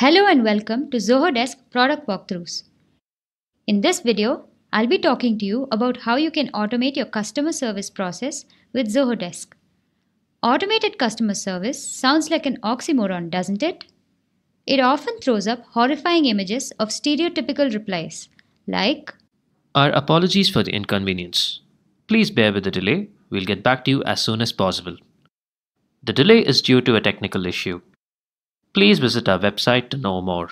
Hello and welcome to Zohodesk product walkthroughs. In this video, I'll be talking to you about how you can automate your customer service process with Zohodesk. Automated customer service sounds like an oxymoron, doesn't it? It often throws up horrifying images of stereotypical replies like Our apologies for the inconvenience. Please bear with the delay. We'll get back to you as soon as possible. The delay is due to a technical issue. Please visit our website to know more.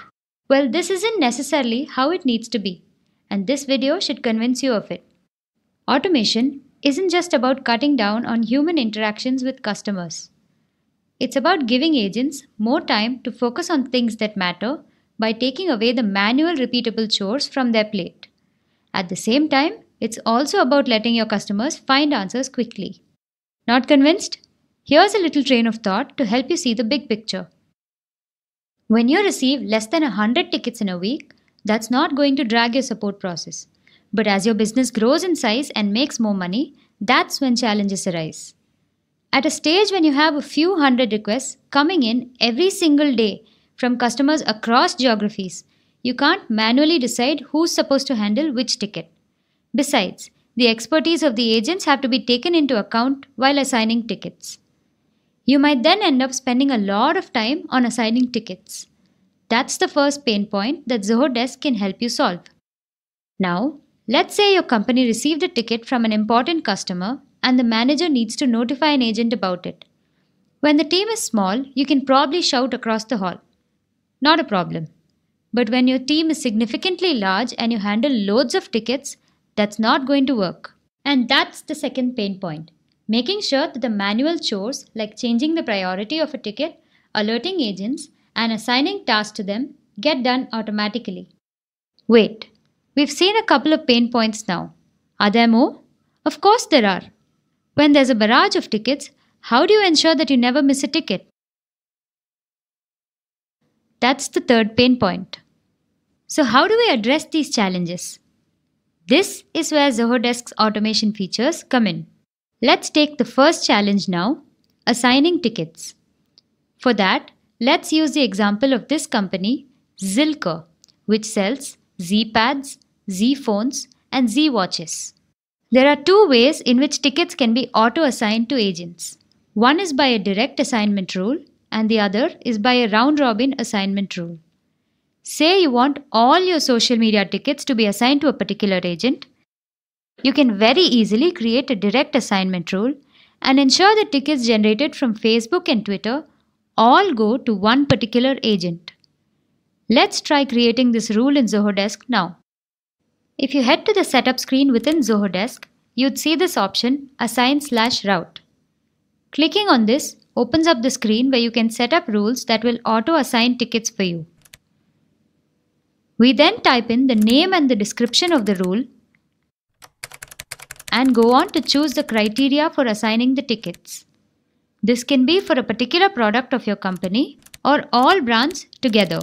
Well, this isn't necessarily how it needs to be, and this video should convince you of it. Automation isn't just about cutting down on human interactions with customers. It's about giving agents more time to focus on things that matter by taking away the manual repeatable chores from their plate. At the same time, it's also about letting your customers find answers quickly. Not convinced? Here's a little train of thought to help you see the big picture. When you receive less than 100 tickets in a week, that's not going to drag your support process. But as your business grows in size and makes more money, that's when challenges arise. At a stage when you have a few hundred requests coming in every single day from customers across geographies, you can't manually decide who's supposed to handle which ticket. Besides, the expertise of the agents have to be taken into account while assigning tickets. You might then end up spending a lot of time on assigning tickets. That's the first pain point that Zoho Desk can help you solve. Now, let's say your company received a ticket from an important customer and the manager needs to notify an agent about it. When the team is small, you can probably shout across the hall. Not a problem. But when your team is significantly large and you handle loads of tickets, that's not going to work. And that's the second pain point making sure that the manual chores like changing the priority of a ticket, alerting agents, and assigning tasks to them get done automatically. Wait, we've seen a couple of pain points now. Are there more? Of course there are. When there's a barrage of tickets, how do you ensure that you never miss a ticket? That's the third pain point. So, how do we address these challenges? This is where Zohodesk's automation features come in. Let's take the first challenge now, assigning tickets. For that, let's use the example of this company, Zilker, which sells Z pads, Z phones, and Z watches. There are two ways in which tickets can be auto assigned to agents. One is by a direct assignment rule, and the other is by a round robin assignment rule. Say you want all your social media tickets to be assigned to a particular agent, you can very easily create a direct assignment rule and ensure the tickets generated from Facebook and Twitter all go to one particular agent. Let's try creating this rule in Zoho Desk now. If you head to the setup screen within Zoho Desk, you'd see this option assign slash route. Clicking on this opens up the screen where you can set up rules that will auto assign tickets for you. We then type in the name and the description of the rule and go on to choose the criteria for assigning the tickets. This can be for a particular product of your company or all brands together.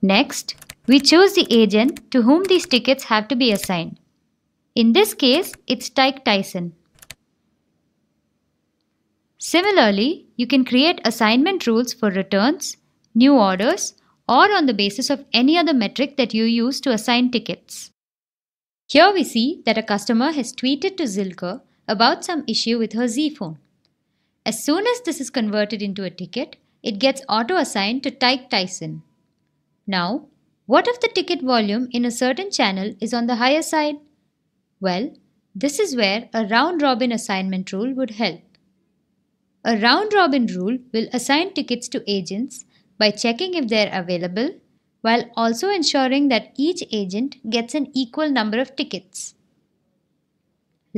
Next, we choose the agent to whom these tickets have to be assigned. In this case, it's Tyke Tyson. Similarly, you can create assignment rules for returns, new orders, or on the basis of any other metric that you use to assign tickets. Here we see that a customer has tweeted to Zilker about some issue with her Z phone. As soon as this is converted into a ticket, it gets auto-assigned to Tyke Tyson. Now, what if the ticket volume in a certain channel is on the higher side? Well, this is where a round-robin assignment rule would help. A round-robin rule will assign tickets to agents by checking if they're available while also ensuring that each agent gets an equal number of tickets.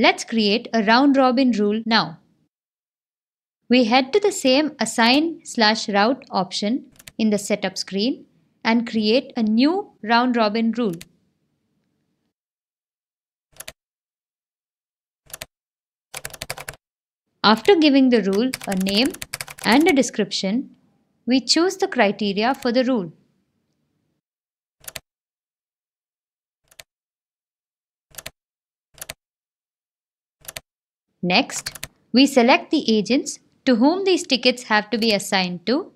Let's create a round robin rule now. We head to the same assign slash route option in the setup screen and create a new round robin rule. After giving the rule a name and a description, we choose the criteria for the rule. Next, we select the agents to whom these tickets have to be assigned to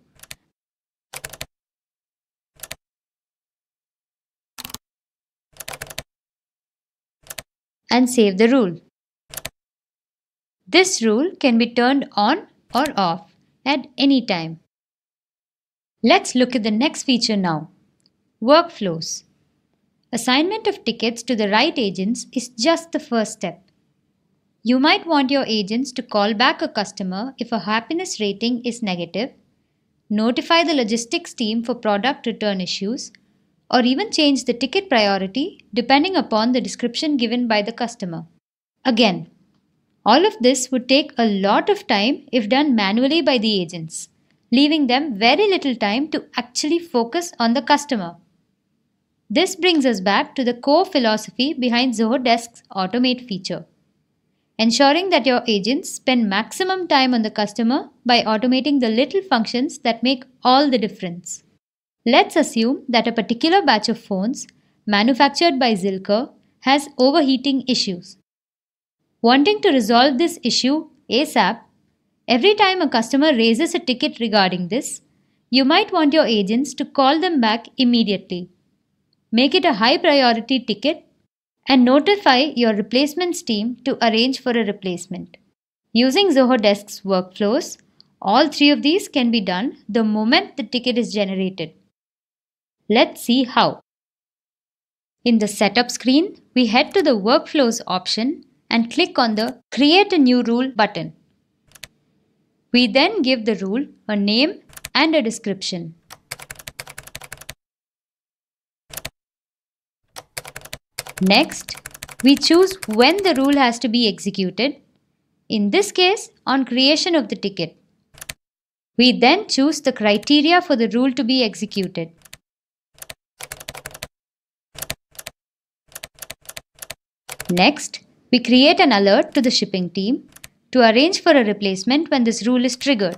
and save the rule. This rule can be turned on or off at any time. Let's look at the next feature now. Workflows. Assignment of tickets to the right agents is just the first step. You might want your agents to call back a customer if a happiness rating is negative, notify the logistics team for product return issues, or even change the ticket priority depending upon the description given by the customer. Again, all of this would take a lot of time if done manually by the agents, leaving them very little time to actually focus on the customer. This brings us back to the core philosophy behind Desk's Automate feature ensuring that your agents spend maximum time on the customer by automating the little functions that make all the difference. Let's assume that a particular batch of phones, manufactured by Zilker, has overheating issues. Wanting to resolve this issue ASAP, every time a customer raises a ticket regarding this, you might want your agents to call them back immediately. Make it a high priority ticket and notify your replacements team to arrange for a replacement. Using Zoho Desk's workflows, all three of these can be done the moment the ticket is generated. Let's see how. In the setup screen, we head to the workflows option and click on the create a new rule button. We then give the rule a name and a description. Next, we choose when the rule has to be executed, in this case on creation of the ticket. We then choose the criteria for the rule to be executed. Next, we create an alert to the shipping team to arrange for a replacement when this rule is triggered.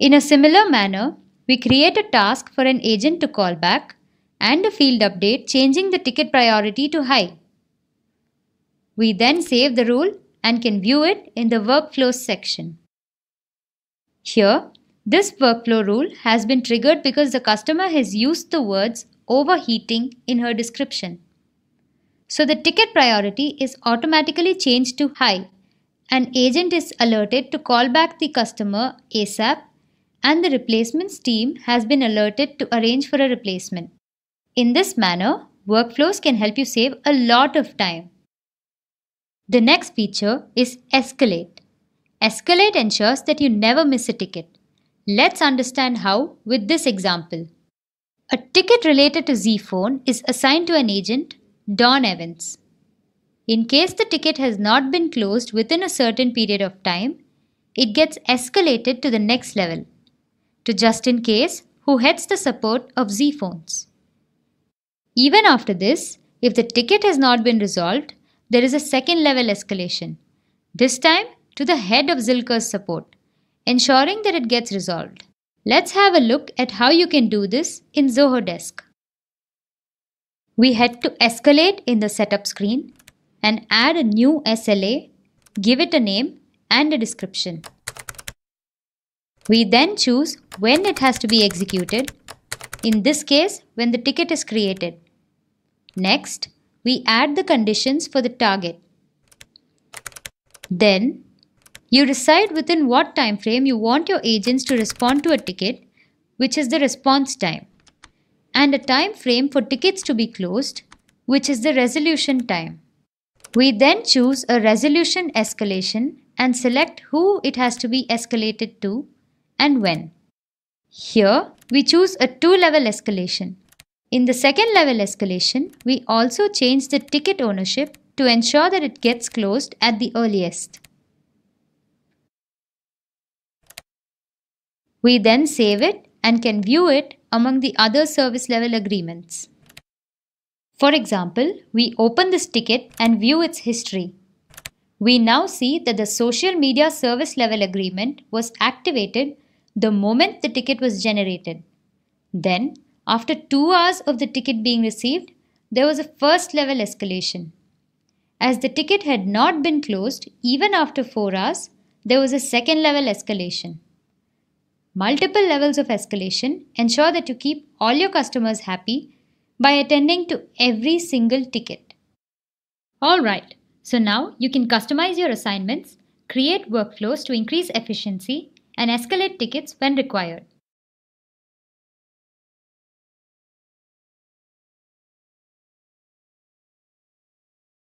In a similar manner, we create a task for an agent to call back and a field update changing the ticket priority to high. We then save the rule and can view it in the workflows section. Here, this workflow rule has been triggered because the customer has used the words overheating in her description. So the ticket priority is automatically changed to high. An agent is alerted to call back the customer ASAP and the replacements team has been alerted to arrange for a replacement. In this manner, workflows can help you save a lot of time. The next feature is Escalate. Escalate ensures that you never miss a ticket. Let's understand how with this example. A ticket related to Zphone is assigned to an agent, Don Evans. In case the ticket has not been closed within a certain period of time, it gets escalated to the next level to Justin Case, who heads the support of Zphones. Even after this, if the ticket has not been resolved, there is a second level escalation, this time to the head of Zilker's support, ensuring that it gets resolved. Let's have a look at how you can do this in Zoho Desk. We head to Escalate in the Setup screen and add a new SLA, give it a name and a description. We then choose when it has to be executed, in this case when the ticket is created. Next, we add the conditions for the target. Then, you decide within what time frame you want your agents to respond to a ticket, which is the response time, and a time frame for tickets to be closed, which is the resolution time. We then choose a resolution escalation and select who it has to be escalated to and when. Here, we choose a two-level escalation. In the second level escalation, we also change the ticket ownership to ensure that it gets closed at the earliest. We then save it and can view it among the other service level agreements. For example, we open this ticket and view its history. We now see that the social media service level agreement was activated the moment the ticket was generated. Then, after two hours of the ticket being received, there was a first level escalation. As the ticket had not been closed even after 4 hours, there was a second level escalation. Multiple levels of escalation ensure that you keep all your customers happy by attending to every single ticket. Alright, so now you can customize your assignments, create workflows to increase efficiency, and escalate tickets when required.